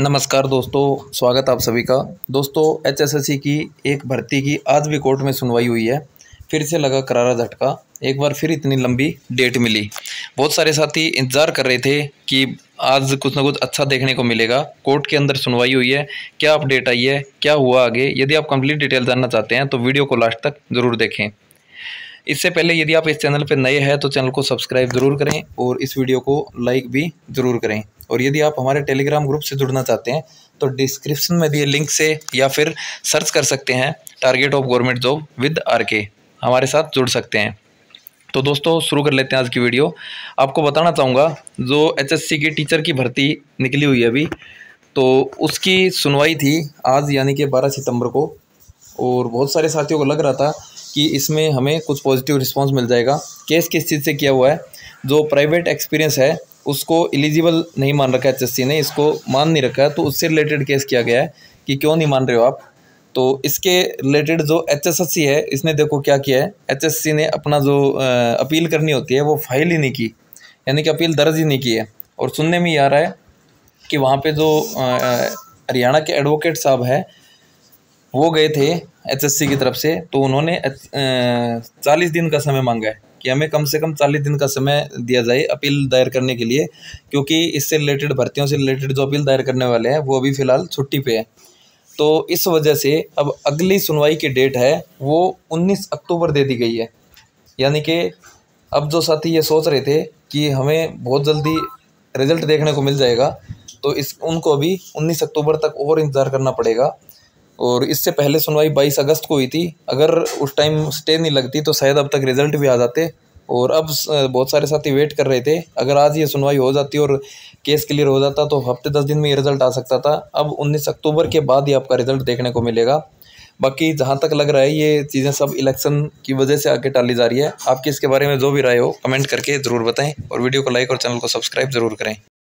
नमस्कार दोस्तों स्वागत आप सभी का दोस्तों एचएसएससी की एक भर्ती की आज भी कोर्ट में सुनवाई हुई है फिर से लगा करारा झटका एक बार फिर इतनी लंबी डेट मिली बहुत सारे साथी इंतज़ार कर रहे थे कि आज कुछ ना कुछ अच्छा देखने को मिलेगा कोर्ट के अंदर सुनवाई हुई है क्या अपडेट आई है क्या हुआ आगे यदि आप कंप्लीट डिटेल जानना चाहते हैं तो वीडियो को लास्ट तक ज़रूर देखें इससे पहले यदि आप इस चैनल पर नए हैं तो चैनल को सब्सक्राइब ज़रूर करें और इस वीडियो को लाइक भी ज़रूर करें और यदि आप हमारे टेलीग्राम ग्रुप से जुड़ना चाहते हैं तो डिस्क्रिप्शन में दिए लिंक से या फिर सर्च कर सकते हैं target of government job with R K हमारे साथ जुड़ सकते हैं तो दोस्तों शुरू कर लेते हैं आज की वीडियो आपको बताना चाहूँगा जो सी के टीचर की भर्ती निकली हुई है अभी तो उसकी सुनवाई थी आज यानी कि बारह सितंबर को और बहुत सारे साथियों को लग रहा था कि इसमें हमें कुछ पॉजिटिव रिस्पांस मिल जाएगा केस किस चीज़ से किया हुआ है जो प्राइवेट एक्सपीरियंस है उसको एलिजिबल नहीं मान रखा है एच ने इसको मान नहीं रखा है तो उससे रिलेटेड केस किया गया है कि क्यों नहीं मान रहे हो आप तो इसके रिलेटेड जो एच है इसने देखो क्या किया है एच ने अपना जो अपील करनी होती है वो फाइल ही नहीं की यानी कि अपील दर्ज ही नहीं की है और सुनने में ये आ रहा है कि वहाँ पे जो हरियाणा के एडवोकेट साहब हैं वो गए थे एचएससी की तरफ से तो उन्होंने चालीस दिन का समय मांगा है कि हमें कम से कम चालीस दिन का समय दिया जाए अपील दायर करने के लिए क्योंकि इससे रिलेटेड भर्तियों से रिलेटेड जो अपील दायर करने वाले हैं वो अभी फ़िलहाल छुट्टी पे है तो इस वजह से अब अगली सुनवाई की डेट है वो उन्नीस अक्टूबर दे दी गई है यानी कि अब जो साथी ये सोच रहे थे कि हमें बहुत जल्दी रिजल्ट देखने को मिल जाएगा तो इस उनको अभी 19 अक्टूबर तक और इंतज़ार करना पड़ेगा और इससे पहले सुनवाई बाईस अगस्त को हुई थी अगर उस टाइम स्टे नहीं लगती तो शायद अब तक रिज़ल्ट भी आ जाते और अब बहुत सारे साथी वेट कर रहे थे अगर आज ये सुनवाई हो जाती और केस क्लियर हो जाता तो हफ्ते दस दिन में ये रिज़ल्ट आ सकता था अब उन्नीस अक्टूबर के बाद ही आपका रिज़ल्ट देखने को मिलेगा बाकी जहाँ तक लग रहा है ये चीज़ें सब इलेक्शन की वजह से आगे टाली जा रही है आपकी इसके बारे में जो भी राय हो कमेंट करके ज़रूर बताएं और वीडियो को लाइक और चैनल को सब्सक्राइब ज़रूर करें